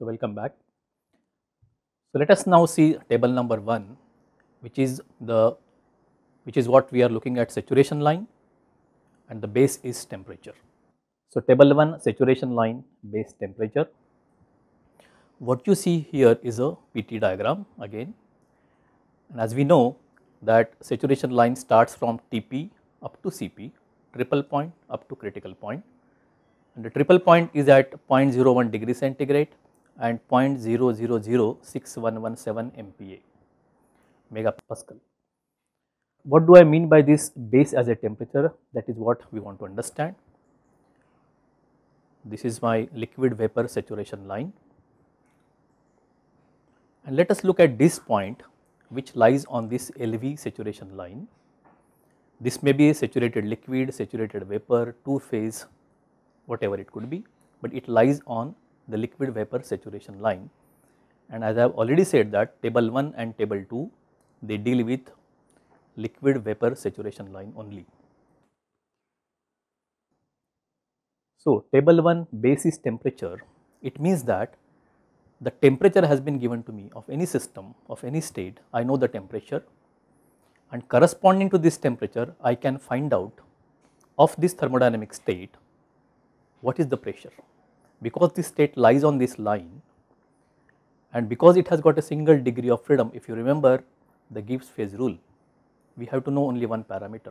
So, welcome back. So, let us now see table number 1 which is the which is what we are looking at saturation line and the base is temperature. So, table 1 saturation line base temperature. What you see here is a PT diagram again and as we know that saturation line starts from TP up to CP triple point up to critical point and the triple point is at 0.01 degree centigrade and 0.0006117 MPa megapascal. What do I mean by this base as a temperature? That is what we want to understand. This is my liquid vapor saturation line. And let us look at this point which lies on this LV saturation line. This may be a saturated liquid, saturated vapor, two phase, whatever it could be, but it lies on the liquid vapor saturation line and as I have already said that table 1 and table 2 they deal with liquid vapor saturation line only. So, table 1 basis temperature it means that the temperature has been given to me of any system of any state I know the temperature and corresponding to this temperature I can find out of this thermodynamic state what is the pressure because this state lies on this line and because it has got a single degree of freedom if you remember the Gibbs phase rule we have to know only one parameter.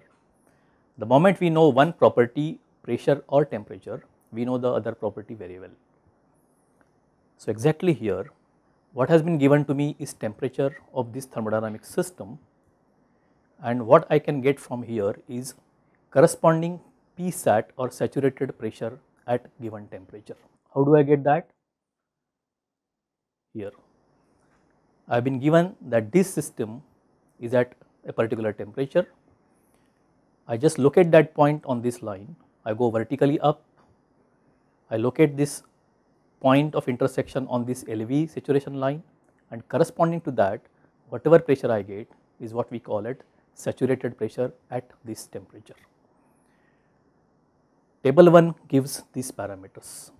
The moment we know one property pressure or temperature we know the other property very well. So, exactly here what has been given to me is temperature of this thermodynamic system and what I can get from here is corresponding Psat or saturated pressure at given temperature. How do I get that? Here. I have been given that this system is at a particular temperature. I just locate that point on this line. I go vertically up. I locate this point of intersection on this LV saturation line and corresponding to that whatever pressure I get is what we call it saturated pressure at this temperature. Table 1 gives these parameters.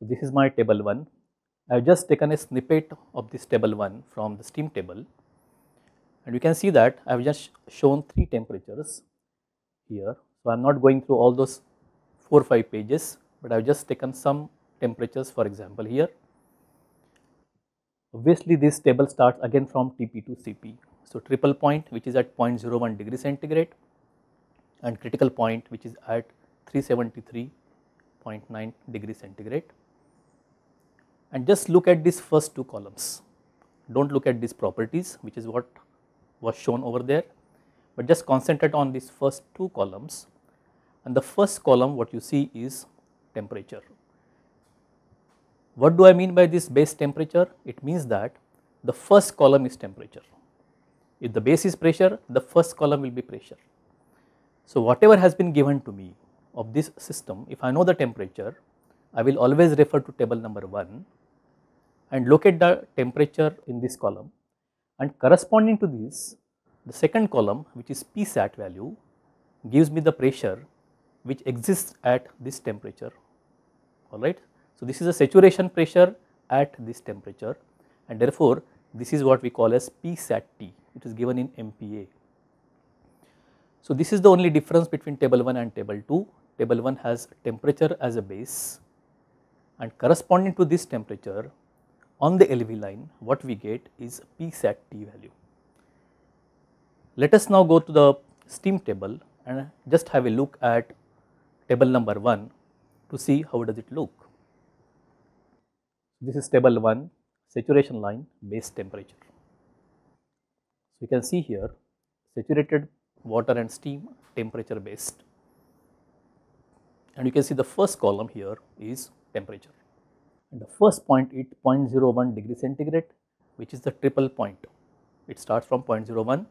So, this is my table 1. I have just taken a snippet of this table 1 from the steam table and you can see that I have just shown 3 temperatures here. So, I am not going through all those 4 or 5 pages, but I have just taken some temperatures for example here. Obviously, this table starts again from Tp to Cp. So, triple point which is at 0.01 degree centigrade and critical point which is at 373.9 degree centigrade and just look at these first two columns. Do not look at these properties which is what was shown over there, but just concentrate on these first two columns and the first column what you see is temperature. What do I mean by this base temperature? It means that the first column is temperature. If the base is pressure, the first column will be pressure. So, whatever has been given to me of this system, if I know the temperature, I will always refer to table number 1 and look at the temperature in this column and corresponding to this the second column which is Psat value gives me the pressure which exists at this temperature alright. So, this is a saturation pressure at this temperature and therefore, this is what we call as Psat T It is given in MPa. So, this is the only difference between table 1 and table 2. Table 1 has temperature as a base and corresponding to this temperature on the LV line what we get is P sat T value. Let us now go to the steam table and just have a look at table number 1 to see how does it look. This is table 1 saturation line base temperature. So, you can see here saturated water and steam temperature based and you can see the first column here is temperature and the first point is 0.01 degree centigrade which is the triple point. It starts from 0.01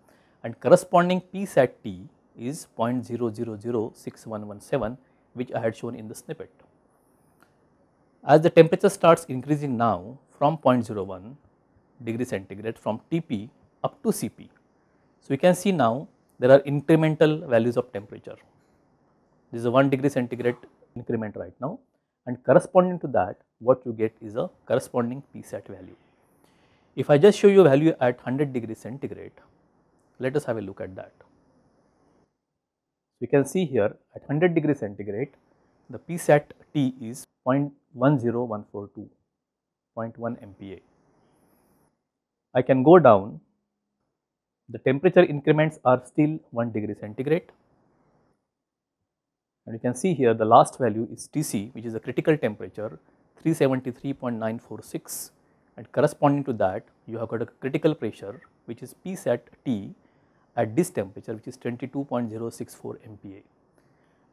and corresponding p at t is 0.0006117 which I had shown in the snippet. As the temperature starts increasing now from 0.01 degree centigrade from Tp up to Cp. So, we can see now there are incremental values of temperature. This is a 1 degree centigrade increment right now and corresponding to that what you get is a corresponding p set value. If I just show you a value at 100 degree centigrade, let us have a look at that. We can see here at 100 degree centigrade, the p set T is 0.10142, 0.1 MPa. I can go down, the temperature increments are still 1 degree centigrade and you can see here the last value is Tc which is a critical temperature 373.946 and corresponding to that you have got a critical pressure which is Psat T at this temperature which is 22.064 MPa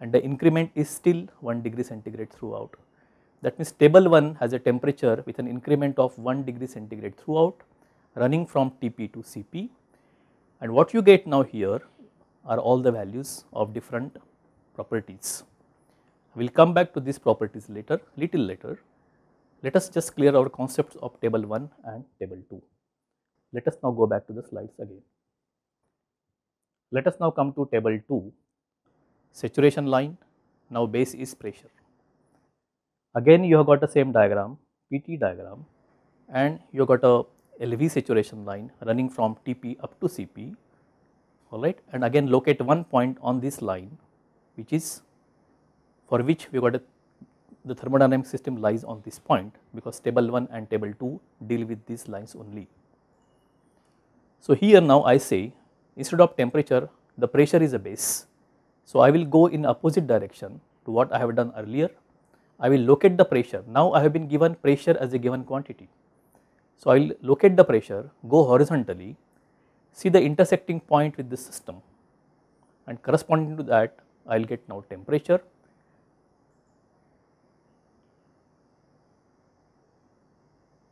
and the increment is still 1 degree centigrade throughout. That means table 1 has a temperature with an increment of 1 degree centigrade throughout running from Tp to Cp and what you get now here are all the values of different properties. We will come back to these properties later, little later. Let us just clear our concepts of table 1 and table 2. Let us now go back to the slides again. Let us now come to table 2, saturation line, now base is pressure. Again you have got the same diagram, PT diagram and you got a LV saturation line running from TP up to CP alright and again locate one point on this line which is for which we got a, the thermodynamic system lies on this point because table 1 and table 2 deal with these lines only. So, here now I say instead of temperature the pressure is a base. So, I will go in opposite direction to what I have done earlier. I will locate the pressure. Now, I have been given pressure as a given quantity. So, I will locate the pressure, go horizontally, see the intersecting point with this system and corresponding to that I will get now temperature.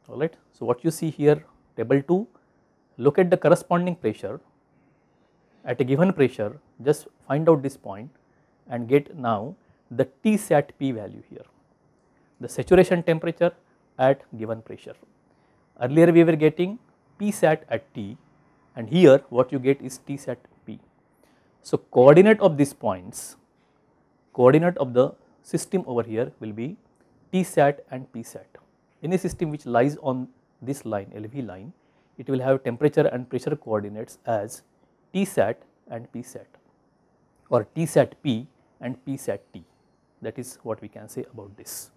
Alright. So, what you see here table 2 look at the corresponding pressure at a given pressure just find out this point and get now the T sat P value here the saturation temperature at given pressure. Earlier we were getting P sat at T and here what you get is T sat so, coordinate of these points, coordinate of the system over here will be T sat and P sat. Any system which lies on this line LV line, it will have temperature and pressure coordinates as T sat and P sat or T sat P and P sat T that is what we can say about this.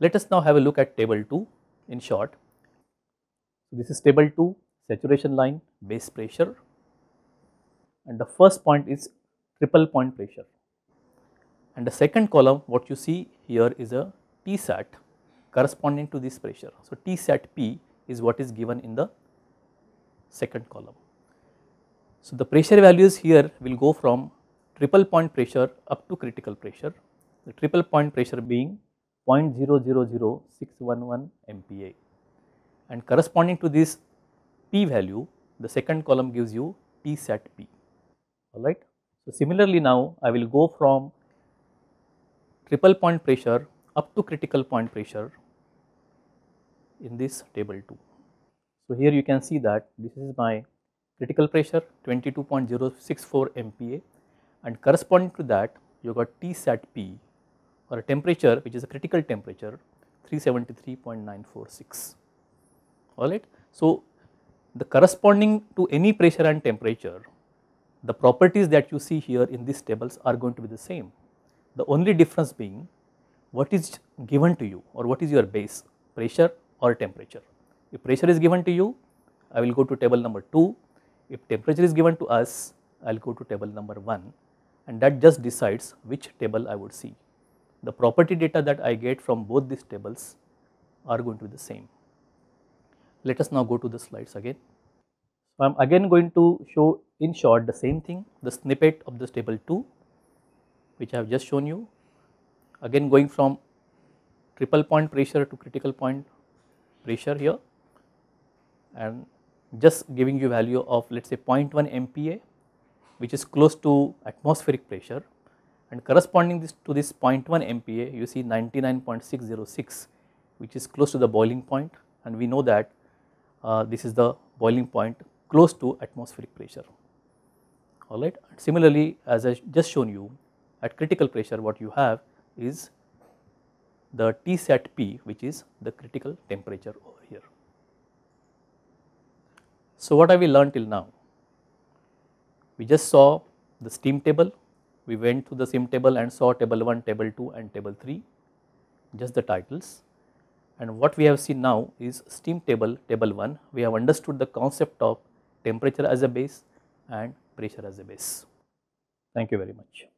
Let us now have a look at table 2 in short. this is table 2 saturation line base pressure and the first point is triple point pressure. And the second column what you see here is a Tsat corresponding to this pressure. So, Tsat P is what is given in the second column. So, the pressure values here will go from triple point pressure up to critical pressure, the triple point pressure being 0.000611 MPa and corresponding to this P value the second column gives you Tsat P alright. So, similarly now I will go from triple point pressure up to critical point pressure in this table 2. So, here you can see that this is my critical pressure 22.064 MPa and corresponding to that you got sat P or a temperature which is a critical temperature 373.946 alright. So, the corresponding to any pressure and temperature the properties that you see here in these tables are going to be the same. The only difference being what is given to you or what is your base pressure or temperature. If pressure is given to you, I will go to table number 2. If temperature is given to us, I will go to table number 1 and that just decides which table I would see. The property data that I get from both these tables are going to be the same. Let us now go to the slides again. I am again going to show in short the same thing the snippet of this table 2 which I have just shown you again going from triple point pressure to critical point pressure here and just giving you value of let us say 0.1 MPa which is close to atmospheric pressure and corresponding this to this 0.1 MPa you see 99.606 which is close to the boiling point and we know that uh, this is the boiling point close to atmospheric pressure alright. Similarly, as I just shown you at critical pressure what you have is the Tsat P which is the critical temperature over here. So what have we learned till now? We just saw the steam table, we went through the steam table and saw table 1, table 2 and table 3 just the titles and what we have seen now is steam table table 1 we have understood the concept of temperature as a base and pressure as a base. Thank you very much.